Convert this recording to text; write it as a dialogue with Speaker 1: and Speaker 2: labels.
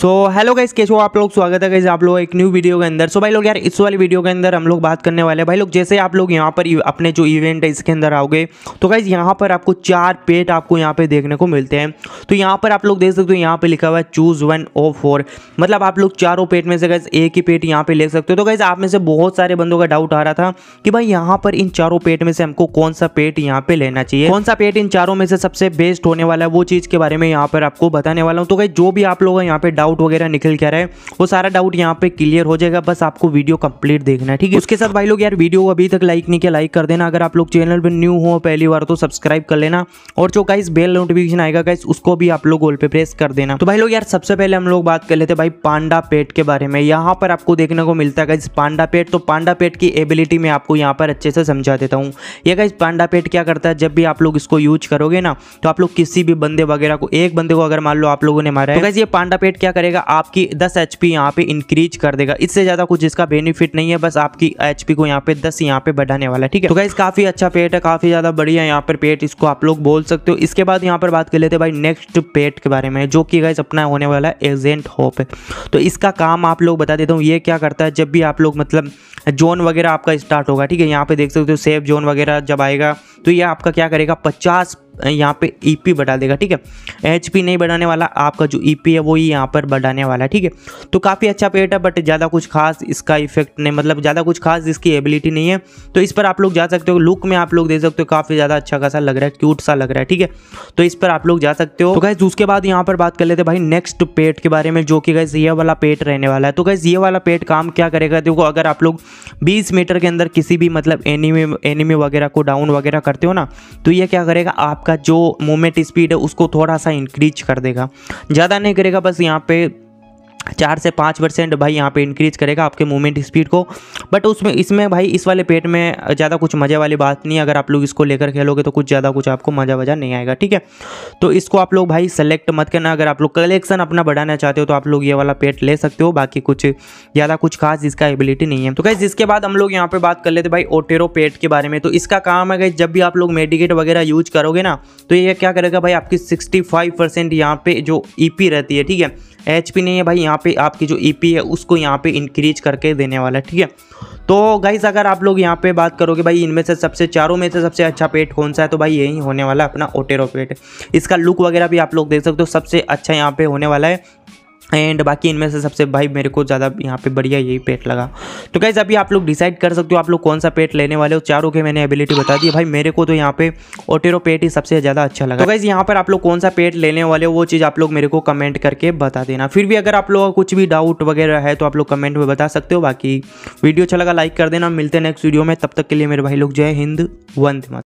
Speaker 1: so hello guys कैसे हो आप लोग स्वागत है गाइस आप लोग एक न्यू वीडियो के अंदर सो so, भाई लोग यार इस वाली वीडियो के अंदर हम लोग बात करने वाले हैं भाई लोग जैसे आप लोग यहाँ पर अपने जो इवेंट है इसके अंदर आओगे तो गाइस यहाँ पर आपको चार पेट आपको यहाँ पे देखने को मिलते हैं तो यहाँ पर आप लोग देख सकते हो यहाँ पे लिखा हुआ है चूज वन ओ फोर मतलब आप लोग चारों पेट में से गैस एक ही पेट यहाँ पे ले सकते हो तो गाइज आप में से बहुत सारे बंदों का डाउट आ रहा था कि भाई यहाँ पर इन चारों पेट में से हमको कौन सा पेट यहाँ पे लेना चाहिए कौन सा पेट इन चारों में से सबसे बेस्ट होने वाला है वो चीज़ के बारे में यहाँ पर आपको बताने वाला हूँ तो गई जो भी आप लोग यहाँ पे डाउट डाउट वगैरह निकल के आ रहा है वो सारा डाउट यहाँ पे क्लियर हो जाएगा बस आपको वीडियो कंप्लीट देखना है ठीक है उसके साथ भाई लोग यार वीडियो अभी तक लाइक नहीं किया लाइक कर देना अगर आप लोग चैनल पर न्यू हो पहली बार तो सब्सक्राइब कर लेना और जो गाइस बेल नोटिफिकेशन आएगा गाइस उसको भी आप लोग गोल पे प्रेस कर देना तो भाई लोग यार सबसे पहले हम लोग बात कर लेते भाई पांडा पेट के बारे में यहाँ पर आपको देखने को मिलता है गाइस पांडा पेट तो पांडा पेट की एबिलिटी मैं आपको यहाँ पर अच्छे से समझा देता हूँ ये गाइस पांडा पेट क्या करता है जब भी आप लोग इसको यूज करोगे ना तो आप लोग किसी भी बंदे वगैरह को एक बंदे को अगर मान लो आप लोगों ने मारा है तो ये पांडा पेट क्या करेगा आपकी दस एच पी यहाँ पे इंक्रीज कर देगा इससे ज़्यादा कुछ इसका बेनिफिट नहीं है बस आपकी एच पी को यहाँ पे दस यहाँ पे बढ़ाने वाला है ठीक है तो गाइस काफ़ी अच्छा पेट है काफ़ी ज़्यादा बढ़िया यहाँ पर पेट इसको आप लोग बोल सकते हो इसके बाद यहाँ पर बात कर लेते हैं भाई नेक्स्ट पेट के बारे में जो कि गाइस अपना होने वाला है एजेंट होप है तो इसका काम आप लोग बता देता हूँ ये क्या करता है जब भी आप लोग मतलब जोन वगैरह आपका स्टार्ट होगा ठीक है यहाँ पे देख सकते हो सेफ जोन वगैरह जब आएगा तो ये आपका क्या करेगा पचास यहाँ पे ई e बढ़ा देगा ठीक है एच नहीं बढ़ाने वाला आपका जो ई e है वो ही यहाँ पर बढ़ाने वाला है ठीक है तो काफ़ी अच्छा पेट है बट ज़्यादा कुछ खास इसका इफेक्ट नहीं मतलब ज़्यादा कुछ खास इसकी एबिलिटी नहीं है तो इस पर आप लोग जा सकते हो लुक में आप लोग दे सकते हो काफ़ी ज़्यादा अच्छा खासा लग रहा है क्यूट सा लग रहा है ठीक है तो इस पर आप लोग जा सकते हो तो गैस उसके बाद यहाँ पर बात कर लेते भाई नेक्स्ट पेट के बारे में जो कि गैस ये वाला पेट रहने वाला है तो गैस ये वाला पेट काम क्या करेगा देखो अगर आप लोग बीस मीटर के अंदर किसी भी मतलब एनिमी एनिमे वगैरह को डाउन वगैरह करते हो ना तो ये क्या करेगा आप आपका जो मूवमेंट स्पीड है उसको थोड़ा सा इंक्रीज कर देगा ज़्यादा नहीं करेगा बस यहाँ पे चार से पाँच परसेंट भाई यहाँ पे इंक्रीज करेगा आपके मूवमेंट स्पीड को बट उसमें इसमें भाई इस वाले पेट में ज़्यादा कुछ मज़े वाली बात नहीं है अगर आप लोग इसको लेकर खेलोगे तो कुछ ज़्यादा कुछ आपको मज़ा वजा नहीं आएगा ठीक है तो इसको आप लोग भाई सेलेक्ट मत करना अगर आप लोग कलेक्शन अपना बढ़ाना चाहते हो तो आप लोग ये वाला पेट ले सकते हो बाकी कुछ ज़्यादा कुछ खास इसका एबिलिटी नहीं है तो कैसे इसके बाद हम लोग यहाँ पर बात कर लेते भाई ओटेरो पेट के बारे में तो इसका काम है जब भी आप लोग मेडिकेट वगैरह यूज करोगे ना तो ये क्या करेगा भाई आपकी सिक्सटी फाइव परसेंट यहाँ पे जो ई e रहती है ठीक है एच नहीं है भाई यहाँ पे आपकी जो ई e है उसको यहाँ पे इंक्रीज करके देने वाला है ठीक है तो गाइज अगर आप लोग यहाँ पे बात करोगे भाई इनमें से सबसे चारों में से सबसे अच्छा पेट कौन सा है तो भाई यही होने वाला है अपना ओटेरो पेट इसका लुक वगैरह भी आप लोग देख सकते हो सबसे अच्छा यहाँ पे होने वाला है एंड बाकी इनमें से सबसे भाई मेरे को ज़्यादा यहाँ पे बढ़िया यही पेट लगा तो कैसे अभी आप लोग डिसाइड कर सकते हो आप लोग कौन सा पेट लेने वाले हो चारों के मैंने एबिलिटी बता दी भाई मेरे को तो यहाँ पे ओटेरो पेट ही सबसे ज़्यादा अच्छा लगा तो कैसे यहाँ पर आप लोग कौन सा पेट लेने वाले हो वो चीज़ आप लोग मेरे को कमेंट करके बता देना फिर भी अगर आप लोगों का कुछ भी डाउट वगैरह है तो आप लोग कमेंट में बता सकते हो बाकी वीडियो अच्छा लगा लाइक कर देना मिलते हैं नेक्स्ट वीडियो में तब तक के लिए मेरे भाई लोग जय हिंद वंद